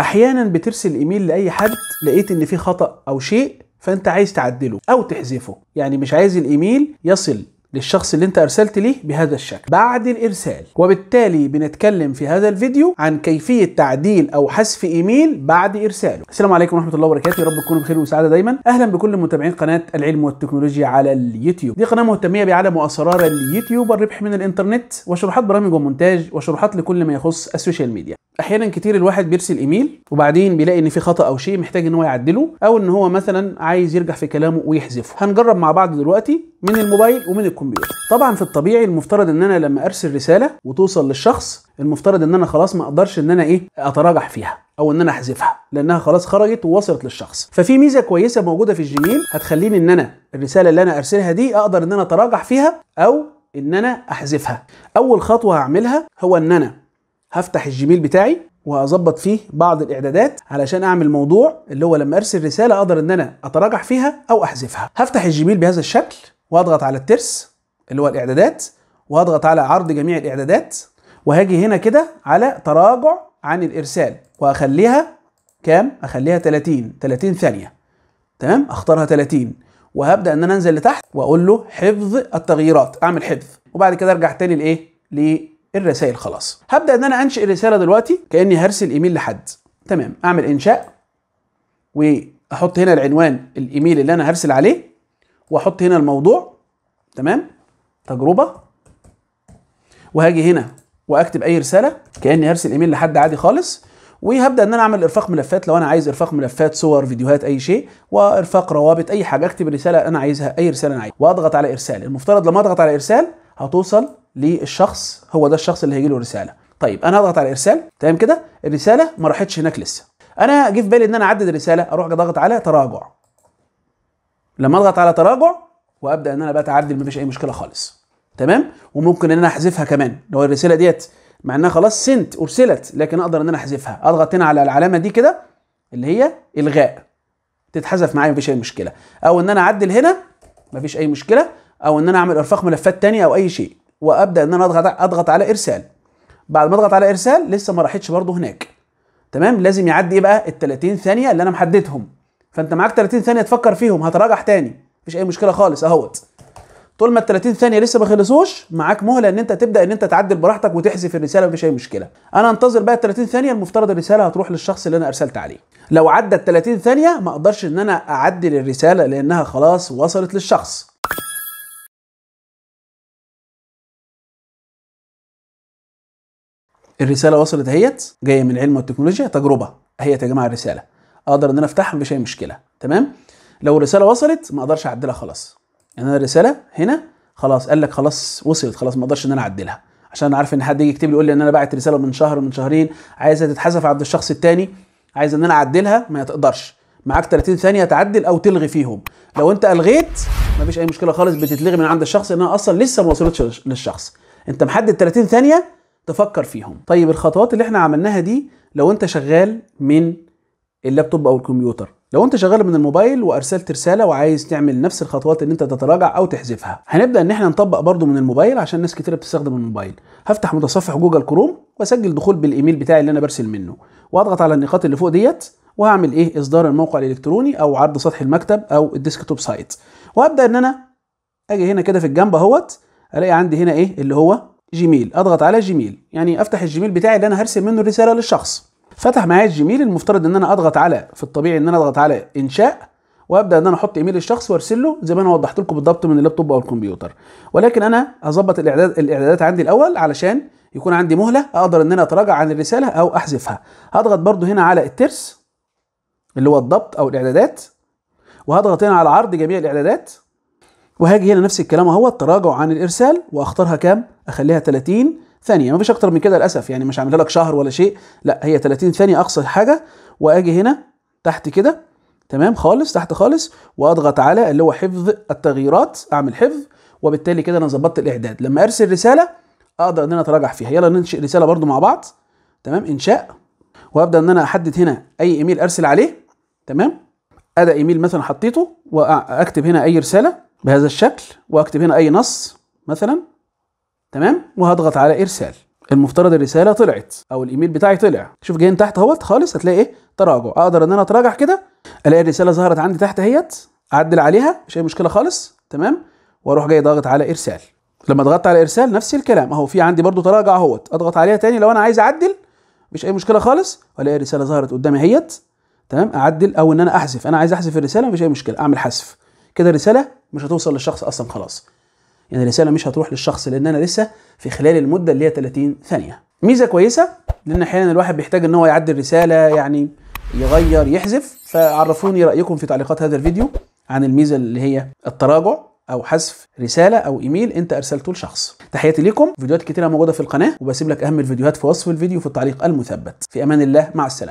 احيانا بترسل ايميل لاي حد لقيت ان في خطا او شيء فانت عايز تعدله او تحذفه يعني مش عايز الايميل يصل للشخص اللي انت ارسلت ليه بهذا الشكل بعد الارسال وبالتالي بنتكلم في هذا الفيديو عن كيفيه تعديل او حذف ايميل بعد ارساله السلام عليكم ورحمه الله وبركاته يا رب تكونوا بخير وسعاده دايما اهلا بكل متابعين قناه العلم والتكنولوجيا على اليوتيوب دي قناه مهتميه بعالم واسرار اليوتيوب والربح من الانترنت وشروحات برامج ومونتاج وشروحات لكل ما يخص السوشيال ميديا احيانا كتير الواحد بيرسل ايميل وبعدين بيلاقي ان في خطا او شيء محتاج ان هو يعدله او ان هو مثلا عايز يرجع في كلامه ويحذفه هنجرب مع بعض دلوقتي من الموبايل ومن الكمبيوتر الكمبيوتر طبعا في الطبيعي المفترض ان انا لما ارسل رساله وتوصل للشخص المفترض ان انا خلاص ما اقدرش ان انا ايه اتراجع فيها او ان انا احذفها لانها خلاص خرجت ووصلت للشخص ففي ميزه كويسه موجوده في الجيميل هتخليني ان انا الرساله اللي انا ارسلها دي اقدر ان انا اتراجع فيها او ان انا احذفها اول خطوه هعملها هو ان انا هفتح الجيميل بتاعي وهظبط فيه بعض الاعدادات علشان اعمل موضوع اللي هو لما ارسل رساله اقدر ان انا اتراجع فيها او احذفها هفتح الجيميل بهذا الشكل واضغط على الترس اللي هو الاعدادات واضغط على عرض جميع الاعدادات وهاجي هنا كده على تراجع عن الارسال واخليها كام اخليها 30 30 ثانيه تمام اختارها 30 وهبدا ان انا انزل لتحت واقول له حفظ التغييرات اعمل حفظ وبعد كده ارجع تاني لايه للرسائل خلاص هبدا ان انا انشئ رساله دلوقتي كاني هرسل ايميل لحد تمام اعمل انشاء واحط هنا العنوان الايميل اللي انا هرسل عليه واحط هنا الموضوع تمام تجربه وهاجي هنا واكتب اي رساله كاني هرسل ايميل لحد عادي خالص وهبدا ان انا اعمل ارفاق ملفات لو انا عايز ارفاق ملفات صور فيديوهات اي شيء وارفاق روابط اي حاجه اكتب الرساله انا عايزها اي رساله انا عايزها واضغط على ارسال المفترض لما اضغط على ارسال هتوصل للشخص هو ده الشخص اللي هيجي له رساله طيب انا هضغط على ارسال تمام كده الرساله ما راحتش هناك لسه انا جه في بالي ان انا اعدد الرساله اروح اضغط على تراجع لما اضغط على تراجع وابدا ان انا بقى اعدل مفيش اي مشكله خالص تمام وممكن ان انا احذفها كمان لو الرساله ديت مع انها خلاص سنت ارسلت لكن اقدر ان انا احذفها اضغط هنا على العلامه دي كده اللي هي الغاء تتحذف معايا مفيش اي مشكله او ان انا اعدل هنا مفيش اي مشكله او ان انا اعمل ارفاق ملفات تانية او اي شيء وابدا ان انا اضغط اضغط على ارسال بعد ما اضغط على ارسال لسه ما راحتش برده هناك تمام لازم يعدي ايه بقى ال 30 ثانيه اللي انا محددهم فانت معاك 30 ثانيه تفكر فيهم هتراجع تاني مفيش اي مشكله خالص اهوت طول ما ال 30 ثانيه لسه ما خلصوش معاك مهله ان انت تبدا ان انت تعدل براحتك وتحذف الرساله مفيش اي مشكله انا انتظر بقى ال 30 ثانيه المفترض الرساله هتروح للشخص اللي انا ارسلت عليه لو عدى ال 30 ثانيه ما اقدرش ان انا اعدل الرساله لانها خلاص وصلت للشخص الرساله وصلت اهيت جايه من العلم والتكنولوجيا تجربه اهيت يا جماعه الرساله اقدر ان انا افتحها مفيش اي مشكله تمام لو الرساله وصلت ما اقدرش اعدلها خلاص يعني انا الرساله هنا خلاص قال لك خلاص وصلت خلاص ما اقدرش ان انا اعدلها عشان انا عارف ان حد يجي يكتب لي يقول لي ان انا باعت رساله من شهر من شهرين عايزها تتحذف عند الشخص الثاني عايز ان انا اعدلها ما تقدرش معاك 30 ثانيه تعدل او تلغي فيهم لو انت الغيت ما فيش اي مشكله خالص بتتلغي من عند الشخص انها اصلا لسه ما وصلتش للشخص انت محدد 30 ثانيه تفكر فيهم طيب الخطوات اللي احنا عملناها دي لو انت شغال من اللابتوب او الكمبيوتر لو انت شغال من الموبايل وارسلت رساله وعايز تعمل نفس الخطوات ان انت تتراجع او تحذفها هنبدا ان احنا نطبق برضو من الموبايل عشان ناس كتير بتستخدم الموبايل هفتح متصفح جوجل كروم واسجل دخول بالايميل بتاعي اللي انا برسل منه واضغط على النقاط اللي فوق ديت وهعمل ايه اصدار الموقع الالكتروني او عرض سطح المكتب او الديسكتوب سايت وابدا ان انا اجي هنا كده في الجنب اهوت الاقي عندي هنا ايه اللي هو جيميل اضغط على جيميل يعني افتح الجيميل بتاعي اللي انا هرسل منه الرساله للشخص فتح معايا الجيميل المفترض ان انا اضغط على في الطبيعي ان انا اضغط على انشاء وابدا ان انا احط ايميل الشخص وارسل له زي ما انا وضحت لكم بالضبط من اللابتوب او الكمبيوتر ولكن انا هظبط الاعداد الاعدادات عندي الاول علشان يكون عندي مهله اقدر ان انا اتراجع عن الرساله او احذفها هضغط برده هنا على الترس اللي هو الضبط او الاعدادات وهضغط هنا على عرض جميع الاعدادات وهاجي هنا نفس الكلام اهو التراجع عن الارسال واختارها كام اخليها 30 ثانيه مفيش اكتر من كده للاسف يعني مش عاملها لك شهر ولا شيء لا هي 30 ثانيه اقصى حاجه واجي هنا تحت كده تمام خالص تحت خالص واضغط على اللي هو حفظ التغييرات اعمل حفظ وبالتالي كده انا ظبطت الاعداد لما ارسل رساله اقدر ان انا اتراجع فيها يلا ننشئ رساله برده مع بعض تمام انشاء وابدا ان انا احدد هنا اي ايميل ارسل عليه تمام ادا ايميل مثلا حطيته واكتب هنا اي رساله بهذا الشكل واكتب هنا اي نص مثلا تمام وهضغط على ارسال المفترض الرساله طلعت او الايميل بتاعي طلع شوف جايين تحت اهوت خالص هتلاقي ايه تراجع اقدر ان انا اتراجع كده الاقي الرساله ظهرت عندي تحت اهيت اعدل عليها مش اي مشكله خالص تمام واروح جاي ضاغط على ارسال لما ضغطت على ارسال نفس الكلام اهو في عندي برضو تراجع اهوت اضغط عليها تاني لو انا عايز اعدل مش اي مشكله خالص والاقي الرساله ظهرت قدامي اهيت تمام اعدل او ان انا احذف انا عايز احذف الرساله مفيش اي مشكله اعمل حذف كده الرساله مش هتوصل للشخص اصلا خلاص يعني الرساله مش هتروح للشخص لان انا لسه في خلال المده اللي هي 30 ثانيه ميزه كويسه لان احيانا الواحد بيحتاج ان هو يعدل رساله يعني يغير يحذف فعرفوني رايكم في تعليقات هذا الفيديو عن الميزه اللي هي التراجع او حذف رساله او ايميل انت ارسلته لشخص تحياتي ليكم فيديوهات كتيره موجوده في القناه وبسيب لك اهم الفيديوهات في وصف الفيديو في التعليق المثبت في امان الله مع السلامه